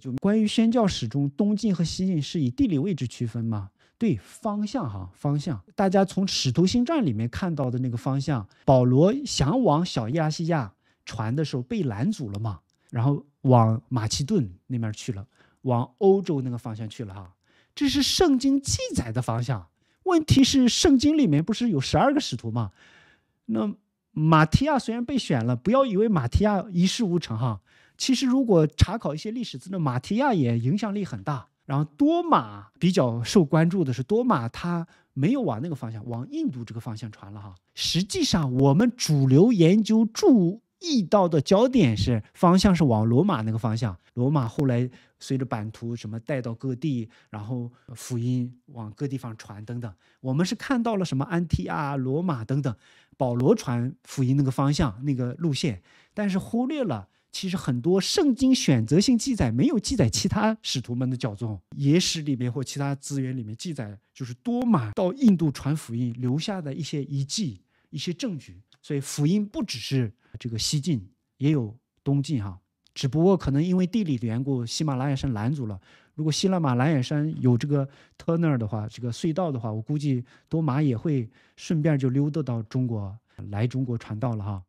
就关于宣教史中东晋和西晋是以地理位置区分吗？对，方向哈，方向。大家从《使徒行传》里面看到的那个方向，保罗想往小亚细亚传的时候被拦阻了嘛，然后往马其顿那面去了，往欧洲那个方向去了哈。这是圣经记载的方向。问题是，圣经里面不是有十二个使徒吗？那马提亚虽然被选了，不要以为马提亚一事无成哈。其实，如果查考一些历史资料，马提亚也影响力很大。然后多马比较受关注的是多马，他没有往那个方向，往印度这个方向传了哈。实际上，我们主流研究注意到的焦点是方向是往罗马那个方向。罗马后来随着版图什么带到各地，然后福音往各地方传等等。我们是看到了什么安提亚、罗马等等，保罗传福音那个方向那个路线，但是忽略了。其实很多圣经选择性记载没有记载其他使徒们的脚宗，野史里面或其他资源里面记载就是多马到印度传福音留下的一些遗迹、一些证据。所以福音不只是这个西晋也有东晋哈，只不过可能因为地理的缘故，喜马拉雅山拦阻了。如果喜拉马、拉雅山有这个 t u r n e r 的话，这个隧道的话，我估计多马也会顺便就溜达到中国来中国传道了哈。